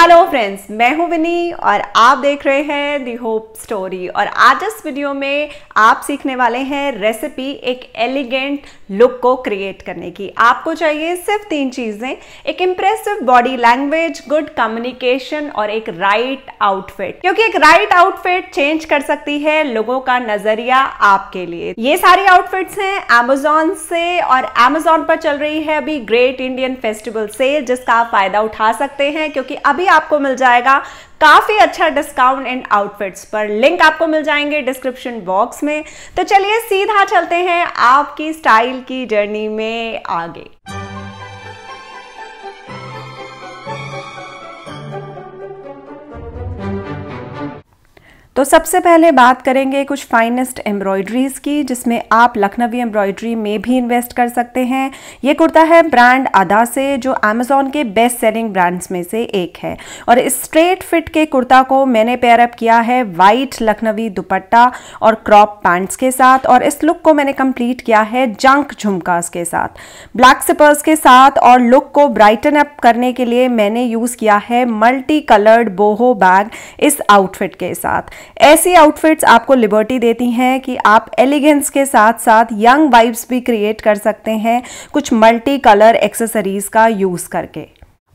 hello friends मैं हूं विनी और आप देख रहे हैं दी होप स्टोरी और आज इस वीडियो में आप सीखने वाले हैं रेसिपी एक एलिगेंट लुक को क्रिएट करने की आपको चाहिए सिर्फ तीन चीज़ें एक impressive body language good communication और एक राइट right आउटफिट क्योंकि एक राइट right आउटफिट चेंज कर सकती है लोगों का नज़रिया आपके लिए ये सारी आउटफिट्स हैं अमेजोन से और अमेजोन पर चल रही है अभी ग्रेट इंडियन फेस्टिवल सेल जिसका आप फायदा उठा सकते हैं क्योंकि अभी आपको मिल जाएगा काफी अच्छा डिस्काउंट इन आउटफिट्स पर लिंक आपको मिल जाएंगे डिस्क्रिप्शन बॉक्स में तो चलिए सीधा चलते हैं आपकी स्टाइल की जर्नी में आगे तो सबसे पहले बात करेंगे कुछ फाइनेस्ट एम्ब्रॉयड्रीज़ की जिसमें आप लखनवी एम्ब्रॉयड्री में भी इन्वेस्ट कर सकते हैं ये कुर्ता है ब्रांड अदा से जो अमेज़ोन के बेस्ट सेलिंग ब्रांड्स में से एक है और इस स्ट्रेट फिट के कुर्ता को मैंने पेयरअप किया है वाइट लखनवी दुपट्टा और क्रॉप पैंट्स के साथ और इस लुक को मैंने कंप्लीट किया है जंक झुमकास के साथ ब्लैक सिपर्स के साथ और लुक को ब्राइटन अप करने के लिए मैंने यूज़ किया है मल्टी कलर्ड बोहो बैग इस आउटफिट के साथ ऐसी आउटफिट्स आपको लिबर्टी देती हैं कि आप एलिगेंस के साथ साथ यंग वाइब्स भी क्रिएट कर सकते हैं कुछ मल्टी कलर एक्सेसरीज़ का यूज़ करके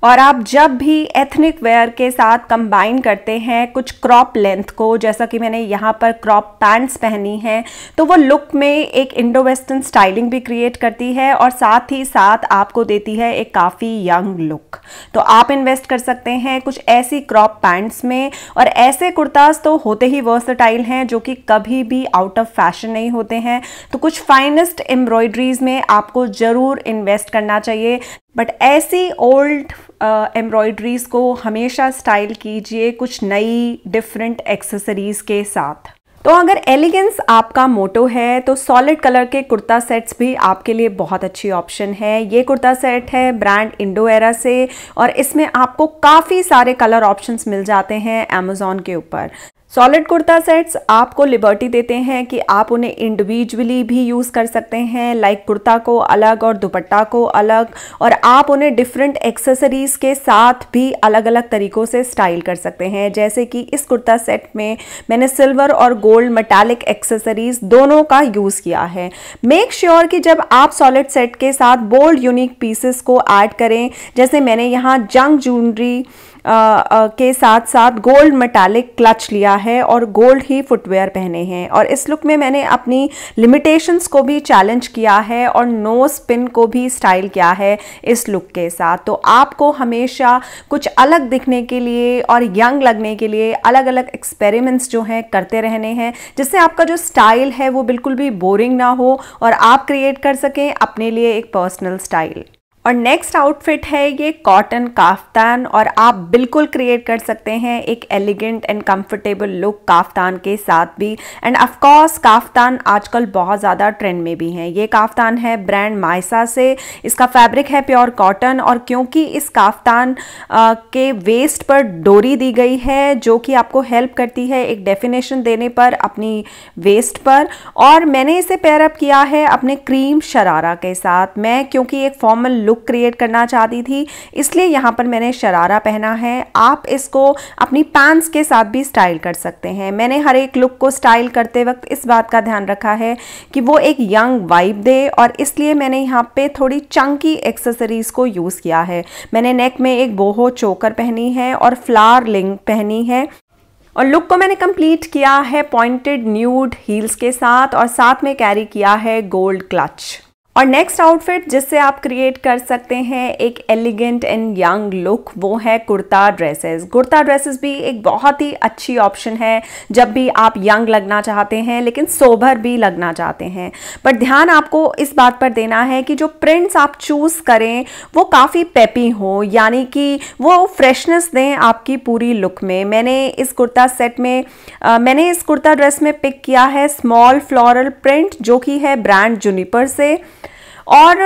और आप जब भी एथनिक वेयर के साथ कंबाइन करते हैं कुछ क्रॉप लेंथ को जैसा कि मैंने यहाँ पर क्रॉप पैंट्स पहनी हैं तो वो लुक में एक इंडो वेस्टर्न स्टाइलिंग भी क्रिएट करती है और साथ ही साथ आपको देती है एक काफ़ी यंग लुक तो आप इन्वेस्ट कर सकते हैं कुछ ऐसी क्रॉप पैंट्स में और ऐसे कुर्ताज तो होते ही वर्सटाइल हैं जो कि कभी भी आउट ऑफ फैशन नहीं होते हैं तो कुछ फाइनेस्ट एम्ब्रॉयड्रीज में आपको ज़रूर इन्वेस्ट करना चाहिए बट ऐसी ओल्ड एम्ब्रॉयड्रीज़ को हमेशा स्टाइल कीजिए कुछ नई डिफरेंट एक्सेसरीज़ के साथ तो अगर एलिगेंस आपका मोटो है तो सॉलिड कलर के कुर्ता सेट्स भी आपके लिए बहुत अच्छी ऑप्शन है ये कुर्ता सेट है ब्रांड एरा से और इसमें आपको काफ़ी सारे कलर ऑप्शंस मिल जाते हैं अमेजोन के ऊपर सॉलिड कुर्ता सेट्स आपको लिबर्टी देते हैं कि आप उन्हें इंडिविजुअली भी यूज़ कर सकते हैं लाइक कुर्ता को अलग और दुपट्टा को अलग और आप उन्हें डिफरेंट एक्सेसरीज़ के साथ भी अलग अलग तरीक़ों से स्टाइल कर सकते हैं जैसे कि इस कुर्ता सेट में मैंने सिल्वर और गोल्ड मेटालिक एक्सेसरीज़ दोनों का यूज़ किया है मेक श्योर sure कि जब आप सॉलिड सेट के साथ बोल्ड यूनिक पीसेस को ऐड करें जैसे मैंने यहाँ जंग ज्वेलरी के साथ साथ गोल्ड मेटालिक क्लच लिया है और गोल्ड ही फुटवेयर पहने हैं और इस लुक में मैंने अपनी लिमिटेशंस को भी चैलेंज किया है और नो स्पिन को भी स्टाइल किया है इस लुक के साथ तो आपको हमेशा कुछ अलग दिखने के लिए और यंग लगने के लिए अलग अलग एक्सपेरिमेंट्स जो हैं करते रहने हैं जिससे आपका जो स्टाइल है वो बिल्कुल भी बोरिंग ना हो और आप क्रिएट कर सकें अपने लिए एक पर्सनल स्टाइल और नेक्स्ट आउटफिट है ये कॉटन काफ्तान और आप बिल्कुल क्रिएट कर सकते हैं एक elegant and comfortable look kaftan के साथ भी एंड ऑफ कोर्स काफ्तान आजकल बहुत ज़्यादा ट्रेंड में भी हैं ये काफ्तान है ब्रांड माइसा से इसका फैब्रिक है प्योर कॉटन और क्योंकि इस काफ्तान के वेस्ट पर डोरी दी गई है जो कि आपको हेल्प करती है एक डेफिनेशन देने पर अपनी वेस्ट पर और मैंने इसे पेयरअप किया है अपने क्रीम शरारा के साथ मैं क्योंकि एक फॉर्मल लुक लुक क्रिएट करना चाहती थी इसलिए यहाँ पर मैंने शरारा पहना है आप इसको अपनी पैंट्स के साथ भी स्टाइल कर सकते हैं मैंने हर एक लुक को स्टाइल करते वक्त इस बात का ध्यान रखा है कि वो एक यंग वाइब दे और इसलिए मैंने यहाँ पर थोड़ी चंकी एक्सेसरीज़ को यूज़ किया है मैंने नेक में एक बोहो चोकर पहनी है और फ्लावर लिंग पहनी है और लुक को मैंने कंप्लीट किया है पॉइंटेड न्यूड हील्स के साथ और साथ में कैरी किया है गोल्ड क्लच और नेक्स्ट आउटफिट जिससे आप क्रिएट कर सकते हैं एक एलिगेंट एंड यंग लुक वो है कुर्ता ड्रेसेस कुर्ता ड्रेसेस भी एक बहुत ही अच्छी ऑप्शन है जब भी आप यंग लगना चाहते हैं लेकिन सोभर भी लगना चाहते हैं पर ध्यान आपको इस बात पर देना है कि जो प्रिंट्स आप चूज़ करें वो काफ़ी पेपी हो यानी कि वो फ्रेशनेस दें आपकी पूरी लुक में मैंने इस कुर्ता सेट में आ, मैंने इस कुर्ता ड्रेस में पिक किया है स्मॉल फ्लोरल प्रिंट जो कि है ब्रांड जूनीपर से और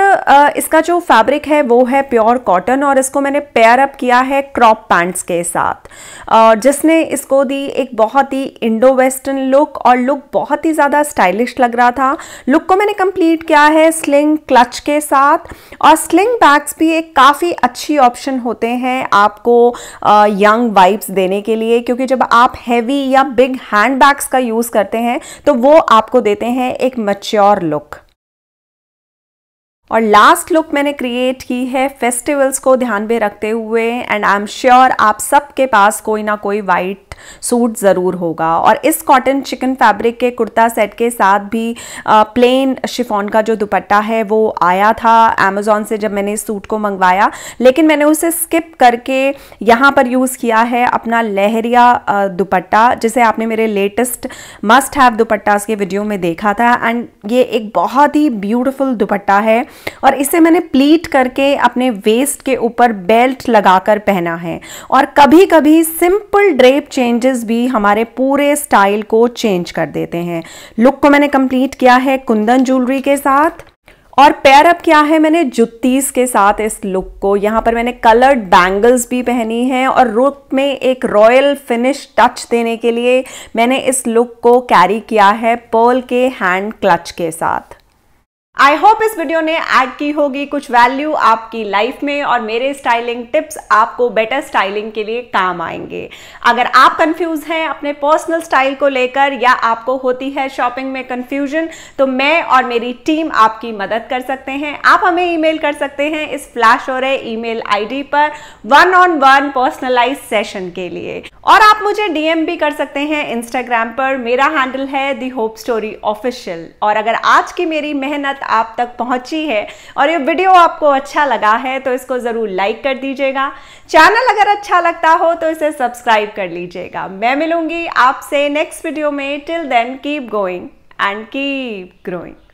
इसका जो फैब्रिक है वो है प्योर कॉटन और इसको मैंने पेयर अप किया है क्रॉप पैंट्स के साथ जिसने इसको दी एक बहुत ही इंडो वेस्टर्न लुक और लुक बहुत ही ज़्यादा स्टाइलिश लग रहा था लुक को मैंने कंप्लीट किया है स्लिंग क्लच के साथ और स्लिंग बैग्स भी एक काफ़ी अच्छी ऑप्शन होते हैं आपको यंग वाइब्स देने के लिए क्योंकि जब आप हैवी या बिग हैंड बैग्स का यूज़ करते हैं तो वो आपको देते हैं एक मच्योर लुक और लास्ट लुक मैंने क्रिएट की है फेस्टिवल्स को ध्यान में रखते हुए एंड आई एम श्योर आप सबके पास कोई ना कोई वाइट सूट ज़रूर होगा और इस कॉटन चिकन फैब्रिक के कुर्ता सेट के साथ भी आ, प्लेन शिफॉन का जो दुपट्टा है वो आया था अमेज़ोन से जब मैंने इस सूट को मंगवाया लेकिन मैंने उसे स्किप करके यहाँ पर यूज़ किया है अपना लहरिया दुपट्टा जिसे आपने मेरे लेटेस्ट मस्ट हैव दुपट्टा के वीडियो में देखा था एंड ये एक बहुत ही ब्यूटिफुल दुपट्टा है और इसे मैंने प्लीट करके अपने वेस्ट के ऊपर बेल्ट लगाकर पहना है और कभी कभी सिंपल ड्रेप चेंजेस भी हमारे पूरे स्टाइल को चेंज कर देते हैं लुक को मैंने कंप्लीट किया है कुंदन ज्वेलरी के साथ और पैर अप क्या है मैंने जुत्तीस के साथ इस लुक को यहाँ पर मैंने कलर्ड बैंगल्स भी पहनी है और रुक में एक रॉयल फिनिश टच देने के लिए मैंने इस लुक को कैरी किया है पर्ल के हैंड क्लच के साथ आई होप इस वीडियो ने ऐड की होगी कुछ वैल्यू आपकी लाइफ में और मेरे स्टाइलिंग टिप्स आपको बेटर स्टाइलिंग के लिए काम आएंगे अगर आप कंफ्यूज हैं अपने पर्सनल स्टाइल को लेकर या आपको होती है शॉपिंग में कंफ्यूजन तो मैं और मेरी टीम आपकी मदद कर सकते हैं आप हमें ईमेल कर सकते हैं इस फ्लैश हो रहे ईमेल आईडी पर one on one personalise session के लिए और आप मुझे डीएम भी कर सकते हैं इंस्टाग्राम पर मेरा हैंडल है दी होप स्टोरी ऑफिशियल और अगर आज की मेरी मेहनत आप तक पहुंची है और ये वीडियो आपको अच्छा लगा है तो इसको ज़रूर लाइक कर दीजिएगा चैनल अगर अच्छा लगता हो तो इसे सब्सक्राइब कर लीजिएगा मैं मिलूंगी आपसे नेक्स्ट वीडियो में till then keep going and keep growing